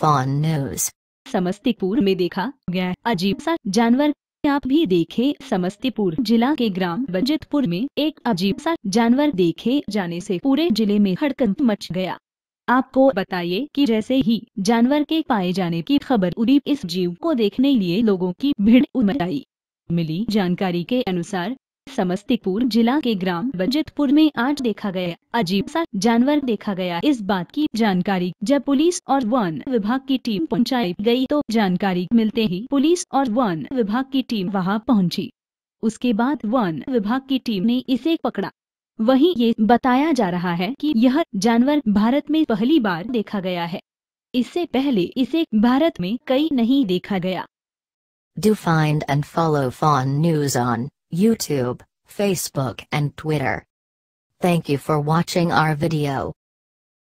Fawn news Samastipur में देखा गया अजीब सा जानवर आप भी देखे समस्तीपुर जिला के ग्राम बजतपुर में एक अजीब सा जानवर देखे जाने से पूरे जिले में हड़कंप मच गया आपको बताइए कि जैसे ही जानवर के पाए जाने की खबर उड़ी इस जीव को देखने लिए लोगों की भीड़ उमड़ आई मिली जानकारी के अनुसार समस्तीपुर जिला के ग्राम बजतपुर में आज देखा गया अजीब सा जानवर देखा गया इस बात की जानकारी जब पुलिस और वन विभाग की टीम पहुंचाई गई तो जानकारी मिलते ही पुलिस और वन विभाग की टीम वहां पहुंची उसके बाद वन विभाग की टीम ने इसे पकड़ा वहीं ये बताया जा रहा है कि यह जानवर भारत में पहली बार देखा गया है इससे पहले इसे भारत में कई नहीं देखा गया Do find and follow Fawn News on YouTube. Facebook and Twitter. Thank you for watching our video.